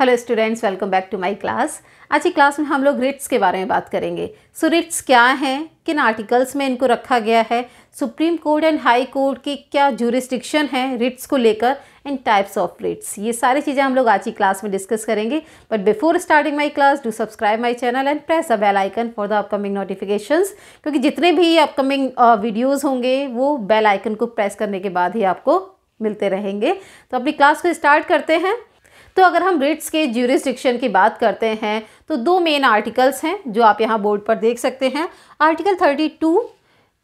hello students welcome back to my class आज की class में हम लोग रिट्स के बारे में बात करेंगे सो so, रिट्स क्या हैं किन आर्टिकल्स में इनको रखा गया है supreme court and high court की क्या जूरिस्टिक्शन है रिट्स को लेकर एंड टाइप्स ऑफ रिट्स ये सारी चीज़ें हम लोग आज की क्लास में डिस्कस करेंगे but before starting my class do subscribe my channel and press a bell icon for the upcoming notification क्योंकि जितने भी अपकमिंग वीडियोज़ होंगे वो बेल आइकन को प्रेस करने के बाद ही आपको मिलते रहेंगे तो अपनी क्लास को स्टार्ट करते हैं तो अगर हम रिट्स के ज्यूरिस्डिक्शन की बात करते हैं तो दो मेन आर्टिकल्स हैं जो आप यहाँ बोर्ड पर देख सकते हैं आर्टिकल थर्टी टू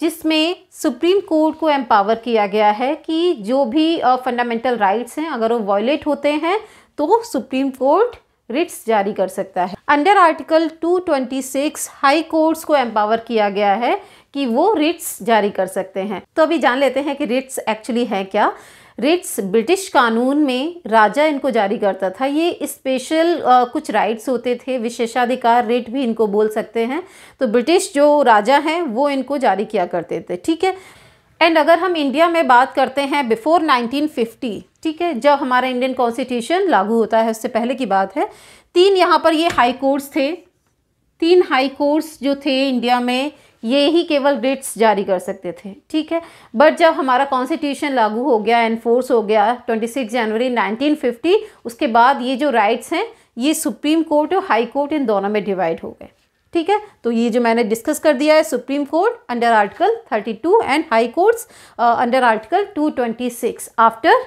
जिसमें सुप्रीम कोर्ट को एम्पावर किया गया है कि जो भी फंडामेंटल राइट्स हैं अगर वो वॉयलेट होते हैं तो सुप्रीम कोर्ट रिट्स जारी कर सकता है अंडर आर्टिकल 226 हाई कोर्ट्स को एम्पावर किया गया है कि वो रिट्स जारी कर सकते हैं तो अभी जान लेते हैं कि रिट्स एक्चुअली है क्या रिट्स ब्रिटिश कानून में राजा इनको जारी करता था ये स्पेशल कुछ राइट्स होते थे विशेषाधिकार रिट भी इनको बोल सकते हैं तो ब्रिटिश जो राजा हैं वो इनको जारी किया करते थे ठीक है एंड अगर हम इंडिया में बात करते हैं बिफोर 1950 ठीक है जब हमारा इंडियन कॉन्स्टिट्यूशन लागू होता है उससे पहले की बात है तीन यहाँ पर ये हाई कोर्ट्स थे तीन हाई कोर्ट्स जो थे इंडिया में ये ही केवल रिट्स जारी कर सकते थे ठीक है बट जब हमारा कॉन्स्टिट्यूशन लागू हो गया एनफोर्स हो गया 26 जनवरी 1950 उसके बाद ये जो राइट्स हैं ये सुप्रीम कोर्ट और हाई कोर्ट इन दोनों में डिवाइड हो गए ठीक है तो ये जो मैंने डिस्कस कर दिया है supreme court under article 32 and high courts under article 226 after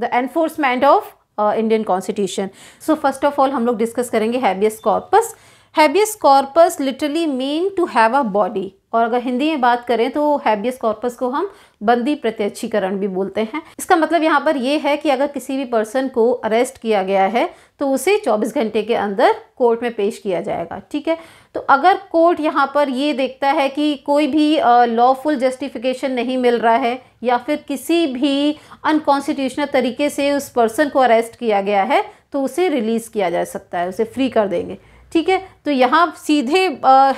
the enforcement of Indian constitution so first of all हम लोग डिस्कस करेंगे habeas corpus habeas corpus literally mean to have a body और अगर हिंदी में बात करें तो हैबियस कॉर्पस को हम बंदी प्रत्यक्षीकरण भी बोलते हैं इसका मतलब यहाँ पर यह है कि अगर किसी भी पर्सन को अरेस्ट किया गया है तो उसे 24 घंटे के अंदर कोर्ट में पेश किया जाएगा ठीक है तो अगर कोर्ट यहाँ पर ये देखता है कि कोई भी लॉफुल जस्टिफिकेशन नहीं मिल रहा है या फिर किसी भी अनकॉन्स्टिट्यूशनल तरीके से उस पर्सन को अरेस्ट किया गया है तो उसे रिलीज़ किया जा सकता है उसे फ्री कर देंगे ठीक है तो यहाँ सीधे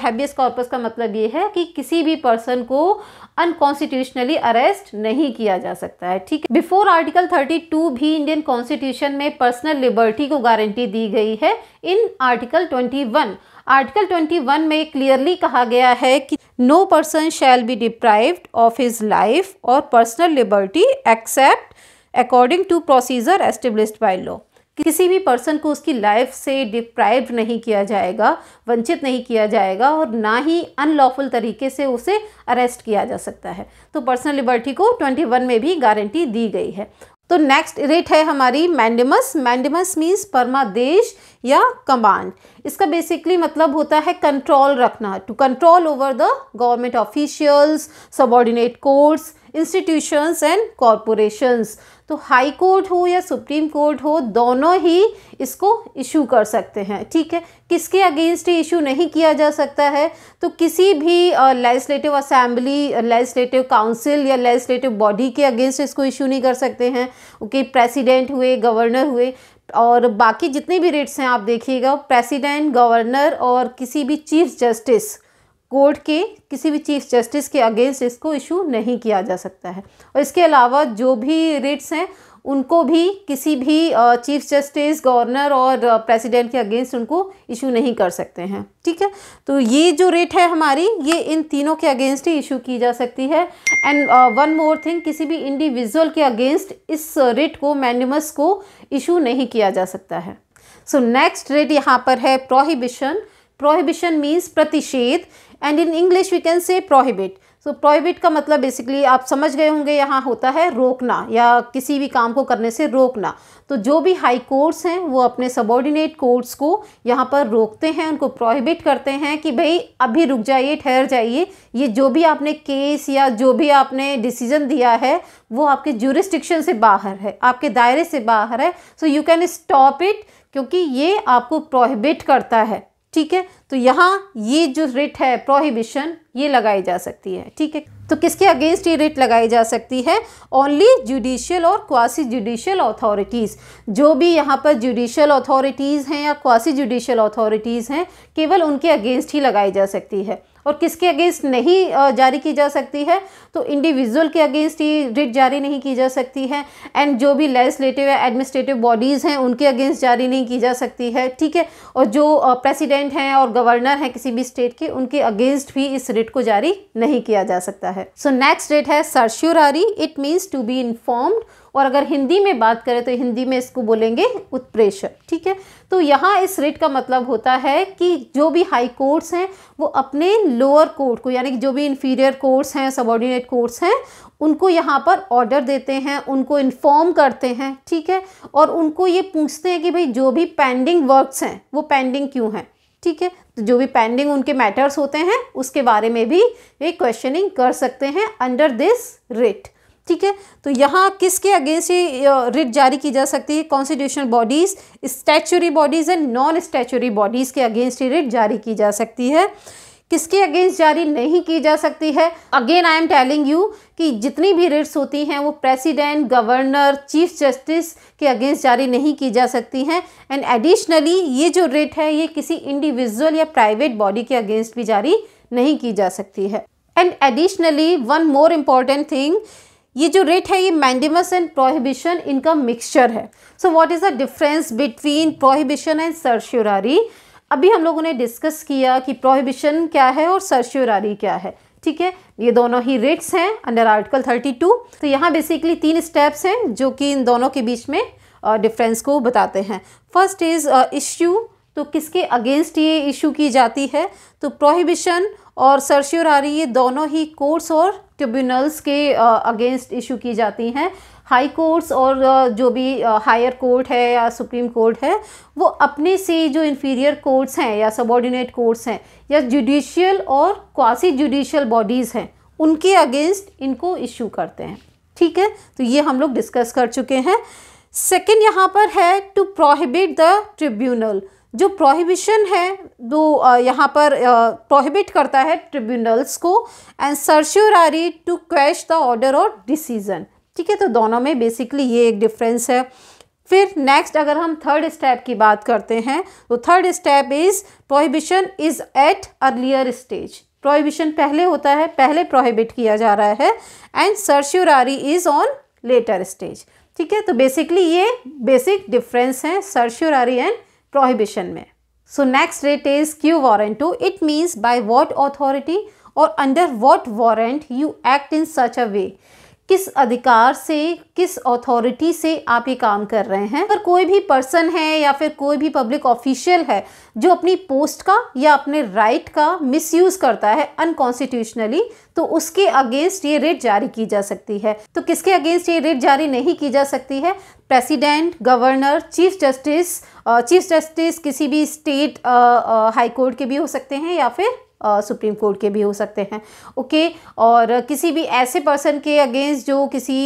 हैबियस कॉर्पस का मतलब ये है कि किसी भी पर्सन को अनकॉन्स्टिट्यूशनली अरेस्ट नहीं किया जा सकता है ठीक है बिफोर आर्टिकल 32 भी इंडियन कॉन्स्टिट्यूशन में पर्सनल लिबर्टी को गारंटी दी गई है इन आर्टिकल 21 आर्टिकल 21 में क्लियरली कहा गया है कि no person shall be deprived of his life और personal liberty except according to procedure established by law किसी भी पर्सन को उसकी लाइफ से डिप्राइव नहीं किया जाएगा वंचित नहीं किया जाएगा और ना ही अनलॉफुल तरीके से उसे अरेस्ट किया जा सकता है तो पर्सनल लिबर्टी को 21 में भी गारंटी दी गई है तो नेक्स्ट रेट है हमारी मैंडमस मैंडमस मीन्स परमादेश या कमांड इसका बेसिकली मतलब होता है कंट्रोल रखना to control over the government officials subordinate courts institutions and corporations तो हाई कोर्ट हो या सुप्रीम कोर्ट हो दोनों ही इसको इशू कर सकते हैं ठीक है किसके अगेंस्ट ही इशू नहीं किया जा सकता है तो किसी भी लेजिस्लेटिव असेंबली लेजिस्लेटिव काउंसिल या लेजिस्लेटिव बॉडी के अगेंस्ट इसको इशू नहीं कर सकते हैं ओके okay, प्रेसिडेंट हुए गवर्नर हुए और बाकी जितने भी रेट्स हैं आप देखिएगा प्रेसिडेंट गवर्नर और किसी भी चीफ जस्टिस कोर्ट के किसी भी चीफ जस्टिस के अगेंस्ट इसको इशू नहीं किया जा सकता है और इसके अलावा जो भी रेट्स हैं उनको भी किसी भी चीफ जस्टिस गवर्नर और प्रेसिडेंट के अगेंस्ट उनको इशू नहीं कर सकते हैं ठीक है तो ये जो रेट है हमारी ये इन तीनों के अगेंस्ट ही इशू की जा सकती है एंड वन मोर थिंग किसी भी इंडिविजुअल के अगेंस्ट इस रेट को मैन्यूमस को इशू नहीं किया जा सकता है सो नेक्स्ट रेट यहाँ पर है प्रोहिबिशन प्रोहिबिशन मीन्स प्रतिषेध and in English we can say prohibit so so, prohibit का मतलब बेसिकली आप समझ गए होंगे यहाँ होता है रोकना या किसी भी काम को करने से रोकना तो जो भी हाई कोर्ट्स हैं वो अपने सबॉर्डिनेट कोर्ट्स को यहाँ पर रोकते हैं उनको प्रोहिबिट करते हैं कि भाई अभी रुक जाइए ठहर जाइए ये जो भी आपने केस या जो भी आपने डिसीजन दिया है वो आपके जूरिस्टिक्शन से बाहर है आपके दायरे से बाहर है so you can stop it क्योंकि ये आपको प्रोहिबिट करता है ठीक है तो यहाँ ये जो रिट है प्रोहिबिशन ये लगाई जा सकती है ठीक है तो किसके अगेंस्ट ये रिट लगाई जा सकती है ओनली जुडिशियल और क्वासी जुडिशियल अथॉरिटीज़ जो भी यहाँ पर जुडिशियल अथॉरिटीज़ हैं या क्वासी जुडिशियल अथॉरिटीज़ हैं केवल उनके अगेंस्ट ही लगाई जा सकती है और किसके अगेंस्ट नहीं जारी की जा सकती है तो इंडिविजुअल के अगेंस्ट ही रिट जारी नहीं की जा सकती है एंड जो भी लेजिस्लेटिव या एडमिनिस्ट्रेटिव बॉडीज़ हैं उनके अगेंस्ट जारी नहीं की जा सकती है ठीक है और जो प्रेसिडेंट हैं और गवर्नर हैं किसी भी स्टेट के उनके अगेंस्ट भी इस रिट को जारी नहीं किया जा सकता है सो नेक्स्ट डेट है certiorari it means to be informed और अगर हिंदी में बात करें तो हिंदी में इसको बोलेंगे उत्प्रेषक ठीक है तो यहाँ इस रेट का मतलब होता है कि जो भी हाई कोर्ट्स हैं वो अपने लोअर कोर्ट को यानी कि जो भी इन्फीरियर कोर्ट्स हैं सबॉर्डिनेट कोर्ट्स हैं उनको यहाँ पर ऑर्डर देते हैं उनको इन्फॉर्म करते हैं ठीक है और उनको ये पूछते हैं कि भाई जो भी पेंडिंग वर्क्स हैं वो पेंडिंग क्यों हैं ठीक है तो जो भी पेंडिंग उनके मैटर्स होते हैं उसके बारे में भी ये क्वेश्चनिंग कर सकते हैं अंडर दिस रेट ठीक है तो यहाँ किसके अगेंस्ट ये रिट जारी की जा सकती है constitutional bodies statutory bodies and non statutory bodies के अगेंस्ट ये रिट जारी की जा सकती है किसके अगेंस्ट जारी नहीं की जा सकती है again I am telling you कि जितनी भी रिट्स होती हैं वो प्रेसिडेंट गवर्नर चीफ जस्टिस के अगेंस्ट जारी नहीं की जा सकती हैं एंड एडिशनली ये जो रिट है ये किसी इंडिविजुअल या प्राइवेट बॉडी के अगेंस्ट भी जारी नहीं की जा सकती है and additionally one more important thing ये जो रिट है ये मैंडेमस एंड प्रोहिबिशन इनका मिक्सचर है so what is the difference between prohibition and certiorari अभी हम लोगों ने डिस्कस किया कि प्रोहिबिशन क्या है और सरश्योरारी क्या है ठीक है ये दोनों ही रिट्स हैं अंडर आर्टिकल 32 तो यहाँ बेसिकली तीन स्टेप्स हैं जो कि इन दोनों के बीच में डिफरेंस uh, को बताते हैं फर्स्ट इज़ इश्यू तो किसके अगेंस्ट ये इशू की जाती है तो प्रोहिबिशन और सरश्योरारी ये दोनों ही कोर्ट्स और ट्रिब्यूनल्स के अगेंस्ट इशू की जाती हैं हाई कोर्ट्स और जो भी हायर कोर्ट है या सुप्रीम कोर्ट है वो अपने से जो इन्फीरियर कोर्ट्स हैं या सबॉर्डिनेट कोर्ट्स हैं या जुडिशियल और क्वासी जुडिशियल बॉडीज़ हैं उनके अगेंस्ट इनको इशू करते हैं ठीक है तो ये हम लोग डिस्कस कर चुके हैं सेकेंड यहाँ पर है टू प्रोहिबिट द ट्रिब्यूनल जो प्रोहिबिशन है दो यहाँ पर प्रोहिबिट करता है ट्रिब्यूनल्स को and certiorari to quash the order और डिसीजन ठीक है तो दोनों में बेसिकली ये एक डिफरेंस है फिर नेक्स्ट अगर हम थर्ड स्टेप की बात करते हैं तो third step is prohibition is at earlier stage prohibition पहले होता है पहले प्रोहिबिट किया जा रहा है and certiorari is on later stage ठीक है तो बेसिकली ये बेसिक डिफरेंस है सर्श्योरारी एंड प्रोहिबिशन में so next writ is quo warranto it means by what authority और under what warrant you act in such a way किस अधिकार से किस अथॉरिटी से आप ये काम कर रहे हैं अगर कोई भी पर्सन है या फिर कोई भी पब्लिक ऑफिशियल है जो अपनी पोस्ट का या अपने राइट का मिसयूज़ करता है अनकॉन्स्टिट्यूशनली तो उसके अगेंस्ट ये रेट जारी की जा सकती है तो किसके अगेंस्ट ये रेट जारी नहीं की जा सकती है president governor chief justice chief justice किसी भी स्टेट हाई कोर्ट के भी हो सकते हैं या फिर सुप्रीम कोर्ट के भी हो सकते हैं ओके और किसी भी ऐसे पर्सन के अगेंस्ट जो किसी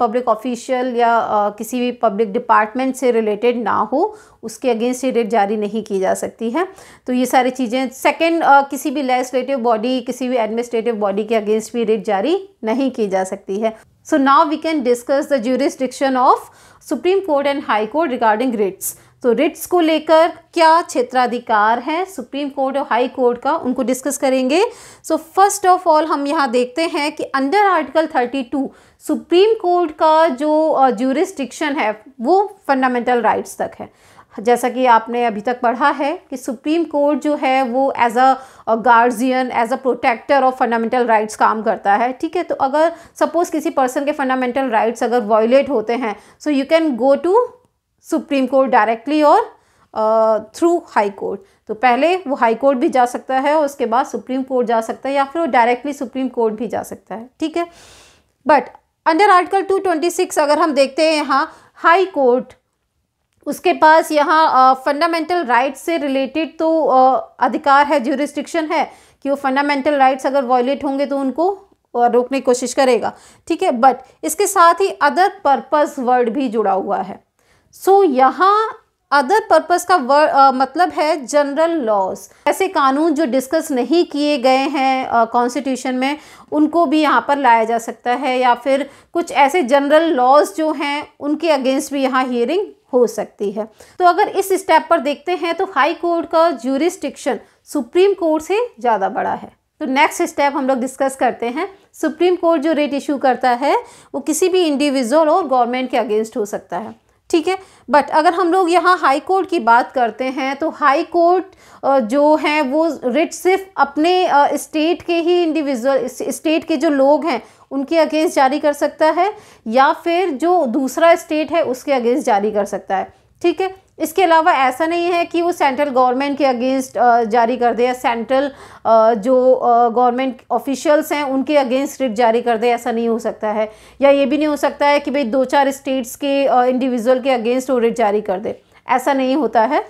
पब्लिक ऑफिशियल या किसी भी पब्लिक डिपार्टमेंट से रिलेटेड ना हो उसके अगेंस्ट ये रेट जारी नहीं की जा सकती है तो ये सारी चीज़ें सेकेंड किसी भी लेजिस्लेटिव बॉडी किसी भी एडमिनिस्ट्रेटिव बॉडी के अगेंस्ट भी रेट जारी नहीं की जा सकती है so now we can discuss the jurisdiction of supreme court and high court regarding writs तो रिट्स को लेकर क्या क्षेत्राधिकार हैं सुप्रीम कोर्ट और हाई कोर्ट का उनको डिस्कस करेंगे सो फर्स्ट ऑफ ऑल हम यहाँ देखते हैं कि अंडर आर्टिकल 32 सुप्रीम कोर्ट का जो जूरिस्डिक्शन है वो फंडामेंटल राइट्स तक है जैसा कि आपने अभी तक पढ़ा है कि सुप्रीम कोर्ट जो है वो as a guardian as a protector of fundamental rights काम करता है ठीक है तो अगर सपोज़ किसी पर्सन के फंडामेंटल राइट्स अगर वॉयलेट होते हैं so you can go to supreme court directly और थ्रू हाई कोर्ट तो पहले वो हाई कोर्ट भी जा सकता है और उसके बाद सुप्रीम कोर्ट जा सकता है या फिर वो डायरेक्टली सुप्रीम कोर्ट भी जा सकता है ठीक है बट अंडर आर्टिकल 226 अगर हम देखते हैं यहाँ हाई कोर्ट उसके पास यहाँ फंडामेंटल राइट से रिलेटेड तो uh, अधिकार है रिस्ट्रिक्शन है कि वो फंडामेंटल राइट्स अगर वॉयलेट होंगे तो उनको रोकने की कोशिश करेगा ठीक है बट इसके साथ ही अदर पर्पज़ वर्ड भी जुड़ा हुआ है सो so, यहाँ अदर पर्पज़ का वर, आ, uh, मतलब है जनरल लॉज ऐसे कानून जो डिस्कस नहीं किए गए हैं कॉन्स्टिट्यूशन uh, में उनको भी यहाँ पर लाया जा सकता है या फिर कुछ ऐसे जनरल लॉज जो हैं उनके अगेंस्ट भी यहाँ हियरिंग हो सकती है तो अगर इस स्टेप पर देखते हैं तो हाई कोर्ट का जूरिस्टिक्शन सुप्रीम कोर्ट से ज़्यादा बड़ा है तो नेक्स्ट स्टेप हम लोग डिस्कस करते हैं सुप्रीम कोर्ट जो रेट इशू करता है वो किसी भी इंडिविजुअल और गवर्नमेंट के अगेंस्ट हो सकता है ठीक है बट अगर हम लोग यहाँ हाई कोर्ट की बात करते हैं तो हाई कोर्ट जो है वो रिट सिर्फ अपने स्टेट के ही इंडिविजुअल स्टेट के जो लोग हैं उनके अगेंस्ट जारी कर सकता है या फिर जो दूसरा स्टेट है उसके अगेंस्ट जारी कर सकता है ठीक है इसके अलावा ऐसा नहीं है कि वो सेंट्रल गवर्नमेंट के अगेंस्ट जारी कर दे या सेंट्रल जो गवर्नमेंट ऑफिशियल्स हैं उनके अगेंस्ट रिट जारी कर दे ऐसा नहीं हो सकता है या ये भी नहीं हो सकता है कि भाई दो चार स्टेट्स के इंडिविजुअल के अगेंस्ट वो रिट जारी कर दे ऐसा नहीं होता है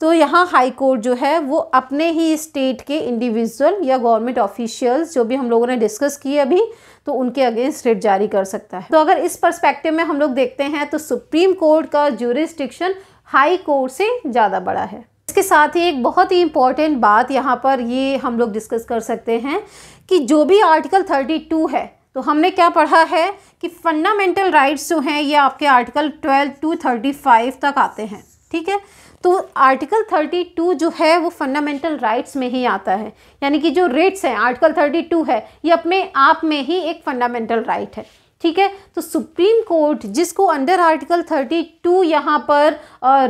तो यहाँ हाई कोर्ट जो है वो अपने ही स्टेट के इंडिविजुअल या गवर्नमेंट ऑफिशियल्स जो भी हम लोगों ने डिस्कस किए अभी तो उनके अगेंस्ट रिट जारी कर सकता है तो अगर इस परस्पेक्टिव में हम लोग देखते हैं तो सुप्रीम कोर्ट का जूरिस्टिक्शन हाई कोर्ट से ज़्यादा बड़ा है इसके साथ ही एक बहुत ही इम्पॉर्टेंट बात यहाँ पर ये हम लोग डिस्कस कर सकते हैं कि जो भी आर्टिकल 32 है तो हमने क्या पढ़ा है कि फंडामेंटल राइट्स जो हैं ये आपके आर्टिकल 12 टू 35 तक आते हैं ठीक है तो आर्टिकल 32 जो है वो फंडामेंटल राइट्स में ही आता है यानी कि जो रेट्स हैं आर्टिकल 32 है ये अपने आप में ही एक फंडामेंटल राइट right है ठीक है तो सुप्रीम कोर्ट जिसको अंडर आर्टिकल 32 टू यहाँ पर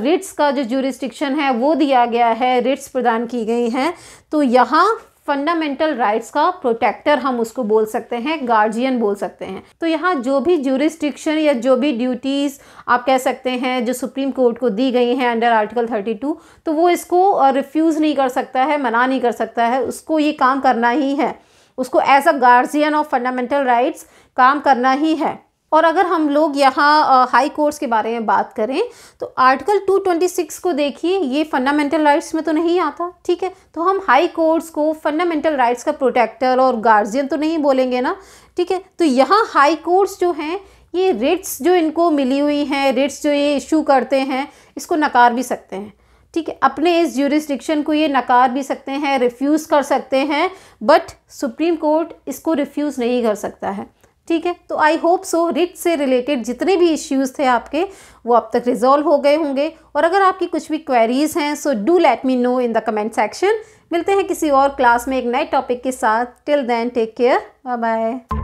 रिट्स का जो जुरिस्टिक्शन है वो दिया गया है रिट्स प्रदान की गई हैं तो यहाँ फंडामेंटल राइट्स का प्रोटेक्टर हम उसको बोल सकते हैं गार्जियन बोल सकते हैं तो यहाँ जो भी ज़ुरिस्टिक्शन या जो भी ड्यूटीज़ आप कह सकते हैं जो सुप्रीम कोर्ट को दी गई हैं अंडर आर्टिकल 32 तो वो इसको रिफ्यूज़ नहीं कर सकता है मना नहीं कर सकता है उसको ये काम करना ही है उसको as a guardian of fundamental rights काम करना ही है और अगर हम लोग यहाँ हाई कोर्ट्स के बारे में बात करें तो आर्टिकल 226 को देखिए ये फंडामेंटल राइट्स में तो नहीं आता ठीक है तो हम हाई कोर्ट्स को फंडामेंटल राइट्स का प्रोटेक्टर और गार्जियन तो नहीं बोलेंगे ना ठीक है तो यहाँ हाई कोर्ट्स जो हैं ये रिट्स जो इनको मिली हुई हैं रिट्स जो ये इशू करते हैं इसको नकार भी सकते हैं ठीक है अपने इस ज्यूरिस्डिक्शन को ये नकार भी सकते हैं रिफ्यूज़ कर सकते हैं बट सुप्रीम कोर्ट इसको रिफ्यूज़ नहीं कर सकता है ठीक है तो आई होप सो रिट से रिलेटेड जितने भी इश्यूज़ थे आपके वो अब तक रिजॉल्व हो गए होंगे और अगर आपकी कुछ भी क्वेरीज़ हैं so do let me know in the comment section मिलते हैं किसी और क्लास में एक नए टॉपिक के साथ till then take care bye bye